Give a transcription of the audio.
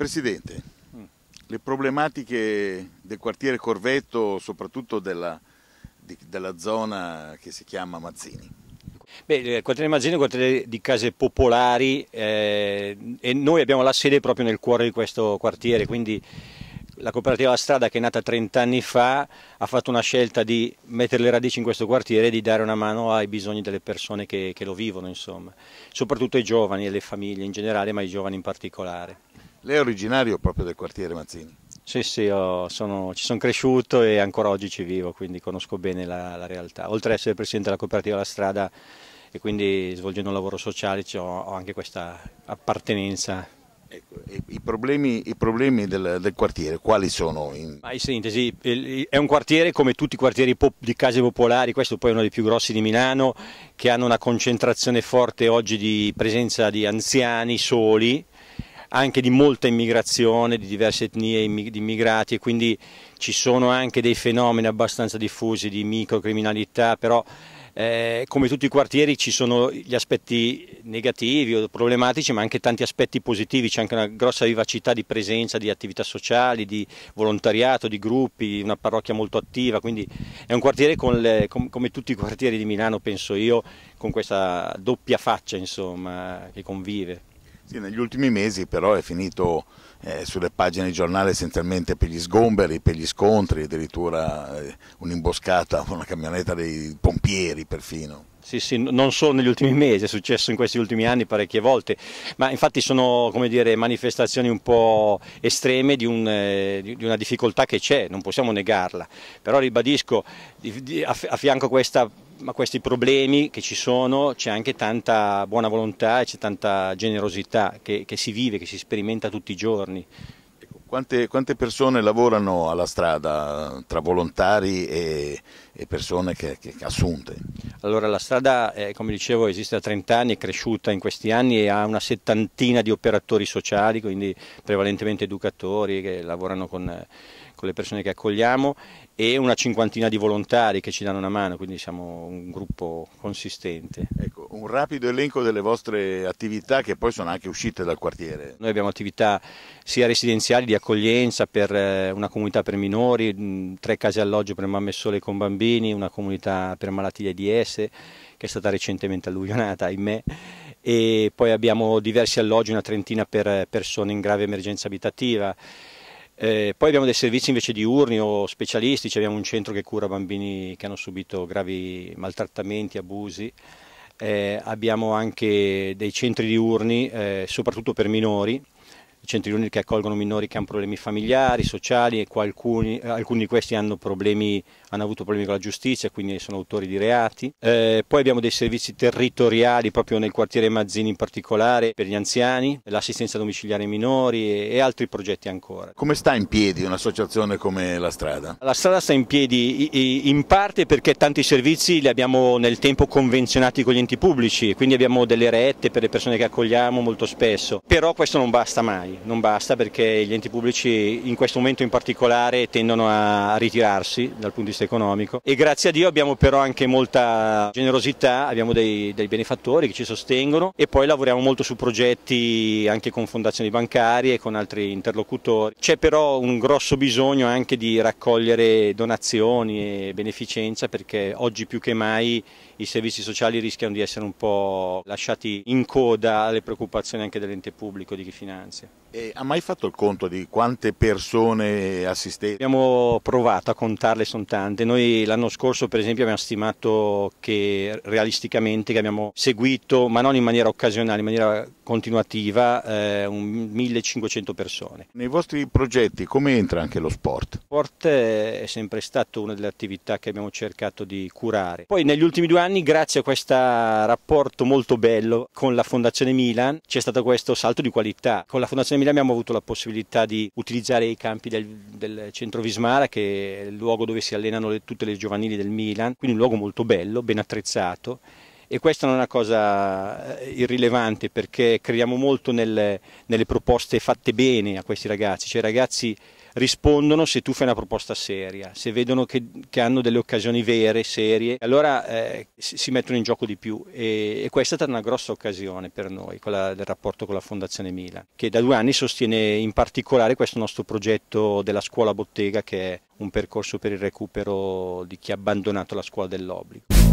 Presidente, mm. le problematiche del quartiere Corvetto, soprattutto della, di, della zona che si chiama Mazzini. Beh, il quartiere Mazzini è un quartiere di case popolari eh, e noi abbiamo la sede proprio nel cuore di questo quartiere, quindi la cooperativa La Strada che è nata 30 anni fa ha fatto una scelta di mettere le radici in questo quartiere e di dare una mano ai bisogni delle persone che, che lo vivono, insomma. soprattutto ai giovani e alle famiglie in generale, ma ai giovani in particolare. Lei è originario proprio del quartiere Mazzini? Sì, sì, sono, ci sono cresciuto e ancora oggi ci vivo, quindi conosco bene la, la realtà. Oltre ad essere presidente della cooperativa La Strada e quindi svolgendo un lavoro sociale ho, ho anche questa appartenenza ecco, i problemi, i problemi del, del, quartiere quali sono? In... in... sintesi, è un quartiere come tutti i quartieri di case popolari, questo poi è uno dei più grossi di Milano, che hanno una concentrazione forte oggi di presenza di anziani soli, anche di molta immigrazione, di diverse etnie di immigrati e quindi ci sono anche dei fenomeni abbastanza diffusi di microcriminalità, però eh, come tutti i quartieri ci sono gli aspetti negativi o problematici ma anche tanti aspetti positivi, c'è anche una grossa vivacità di presenza di attività sociali, di volontariato, di gruppi, una parrocchia molto attiva, quindi è un quartiere le, com, come tutti i quartieri di Milano penso io, con questa doppia faccia insomma, che convive. Sì, negli ultimi mesi però è finito eh, sulle pagine di giornale essenzialmente per gli sgomberi, per gli scontri, addirittura eh, un'imboscata, una camionetta dei pompieri perfino. Sì, sì, non solo negli ultimi mesi, è successo in questi ultimi anni parecchie volte, ma infatti sono dire, manifestazioni un po' estreme di, un, eh, di una difficoltà che c'è, non possiamo negarla, però ribadisco, a fianco a questa ma questi problemi che ci sono c'è anche tanta buona volontà e c'è tanta generosità che, che si vive, che si sperimenta tutti i giorni. Quante, quante, persone lavorano alla strada tra volontari e, e persone che, che assunte? Allora la strada, eh, come dicevo, esiste da 30 anni, è cresciuta in questi anni e ha una settantina di operatori sociali, quindi prevalentemente educatori che lavorano con, con le persone che accogliamo e una cinquantina di volontari che ci danno una mano, quindi siamo un gruppo consistente. Ecco un rapido elenco delle vostre attività che poi sono anche uscite dal quartiere. Noi abbiamo attività sia residenziali di accoglienza per eh, una comunità per minori, tre case alloggio per mamme sole con bambini, una comunità per malattie di AIDS che è stata recentemente alluvionata, ahimè, e poi abbiamo diversi alloggi, una trentina per eh, persone in grave emergenza abitativa. Eh, poi abbiamo dei servizi invece diurni o specialistici, abbiamo un centro che cura bambini che hanno subito gravi maltrattamenti, abusi eh, abbiamo anche dei centri diurni, eh, soprattutto per minori, centri riunioni che accolgono minori che hanno problemi familiari, sociali e alcuni, eh, alcuni, di questi hanno, problemi, hanno, avuto problemi con la giustizia, quindi sono autori di reati. Eh, poi abbiamo dei servizi territoriali proprio nel quartiere Mazzini in particolare per gli anziani, l'assistenza domiciliare ai minori e, e, altri progetti ancora. Come sta in piedi un'associazione come la strada? La strada sta in piedi in parte perché tanti servizi li abbiamo nel tempo convenzionati con gli enti pubblici, quindi abbiamo delle rette per le persone che accogliamo molto spesso, però questo non basta mai mai, non basta perché gli enti pubblici in questo momento in particolare tendono a ritirarsi dal punto di vista economico e grazie a Dio abbiamo però anche molta generosità, abbiamo dei, dei benefattori che ci sostengono e poi lavoriamo molto su progetti anche con fondazioni bancarie e con altri interlocutori. C'è però un grosso bisogno anche di raccogliere donazioni e beneficenza perché oggi più che mai i servizi sociali rischiano di essere un po' lasciati in coda alle preoccupazioni anche dell'ente pubblico di chi finanzia. E ha mai fatto il conto di quante persone assistete? Abbiamo provato a contarle, sono tante. Noi l'anno scorso per esempio abbiamo stimato che realisticamente che abbiamo seguito, ma non in maniera occasionale, in maniera continuativa eh, 1500 persone. Nei vostri progetti come entra anche lo sport? Lo sport è sempre stato una delle attività che abbiamo cercato di curare. Poi negli ultimi due anni grazie a questo rapporto molto bello con la Fondazione Milan c'è stato questo salto di qualità. Con la Fondazione Milan abbiamo avuto la possibilità di utilizzare i campi del, del centro Vismara che è il luogo dove si allenano le, tutte le giovanili del Milan, quindi un luogo molto bello, ben attrezzato e questa non è una cosa eh, irrilevante perché crediamo molto nel, nelle proposte fatte bene a questi ragazzi, cioè i ragazzi rispondono se tu fai una proposta seria, se vedono che, che hanno delle occasioni vere, serie, allora eh, si mettono in gioco di più e, e, questa è stata una grossa occasione per noi, quella del rapporto con la Fondazione Mila, che da due anni sostiene in particolare questo nostro progetto della scuola bottega che è un percorso per il recupero di chi ha abbandonato la scuola dell'obbligo.